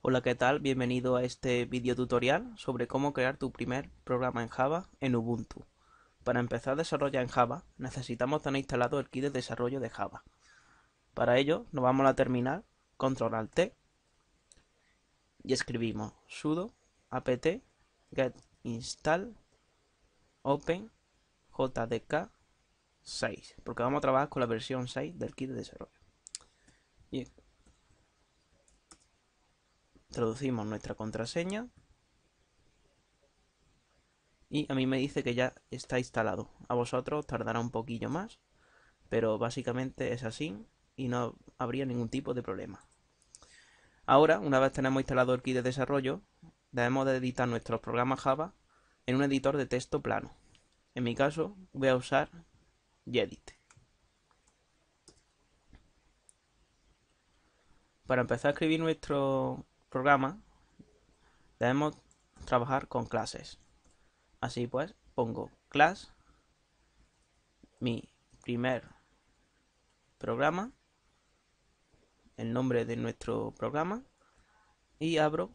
Hola, ¿qué tal? Bienvenido a este video tutorial sobre cómo crear tu primer programa en Java en Ubuntu. Para empezar a desarrollar en Java, necesitamos tener instalado el kit de desarrollo de Java. Para ello, nos vamos a la terminal, control alt T, y escribimos sudo apt get install open jdk 6, porque vamos a trabajar con la versión 6 del kit de desarrollo. Bien. Traducimos nuestra contraseña. Y a mí me dice que ya está instalado. A vosotros tardará un poquillo más, pero básicamente es así y no habría ningún tipo de problema. Ahora, una vez tenemos instalado el kit de desarrollo, debemos de editar nuestros programas Java en un editor de texto plano. En mi caso, voy a usar edit. Para empezar a escribir nuestro programa, debemos trabajar con clases. Así pues, pongo class, mi primer programa, el nombre de nuestro programa, y abro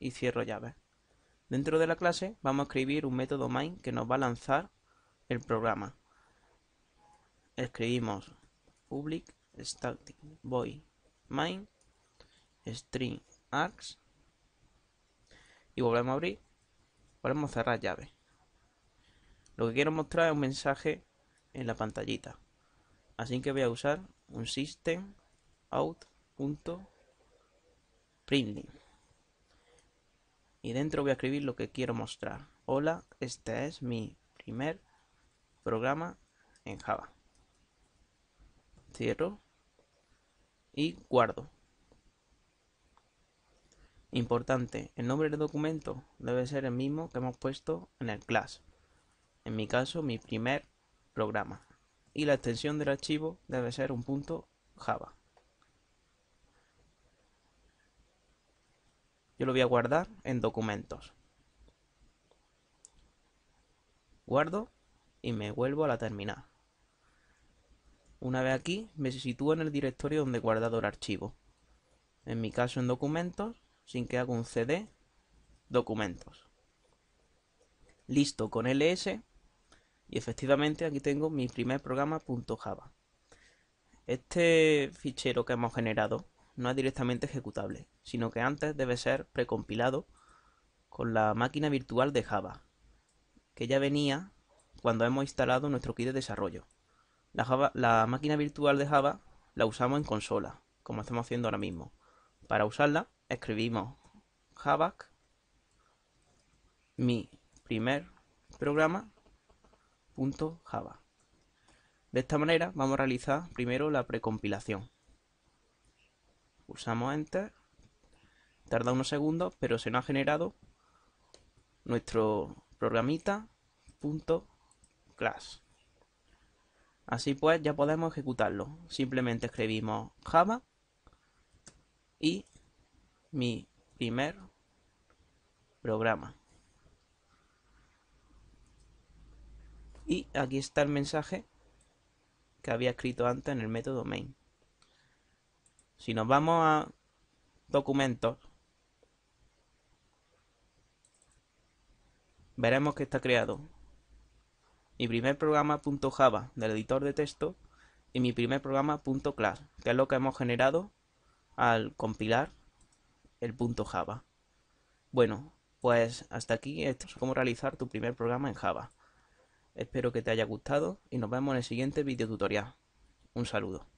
y cierro llave. Dentro de la clase vamos a escribir un método main que nos va a lanzar el programa escribimos public static void main string args y volvemos a abrir volvemos a cerrar llave lo que quiero mostrar es un mensaje en la pantallita así que voy a usar un system out punto printing y dentro voy a escribir lo que quiero mostrar hola este es mi primer programa en java cierro y guardo. Importante, el nombre del documento debe ser el mismo que hemos puesto en el class. En mi caso, mi primer programa. Y la extensión del archivo debe ser un punto Java. Yo lo voy a guardar en documentos. Guardo y me vuelvo a la terminal. Una vez aquí, me sitúo en el directorio donde he guardado el archivo. En mi caso en documentos, sin que haga un CD, documentos. Listo con ls y efectivamente aquí tengo mi primer programa .java. Este fichero que hemos generado no es directamente ejecutable, sino que antes debe ser precompilado con la máquina virtual de Java, que ya venía cuando hemos instalado nuestro kit de desarrollo. La, máquina virtual de Java la usamos en consola, como estamos haciendo ahora mismo. Para usarla, escribimos Java, mi primer programa, punto Java. De esta manera vamos a realizar primero la precompilación. usamos Enter, tarda unos segundos, pero se nos ha generado nuestro class. Así pues, ya podemos ejecutarlo. Simplemente escribimos Java y mi primer programa. Y aquí está el mensaje que había escrito antes en el método main. Si nos vamos a documentos, veremos que está creado mi primer .java del editor de texto y mi primer programa .class, que es lo que hemos generado al compilar el punto .java. Bueno, pues hasta aquí esto es cómo realizar tu primer programa en Java. Espero que te haya gustado y nos vemos en el siguiente video tutorial. Un saludo.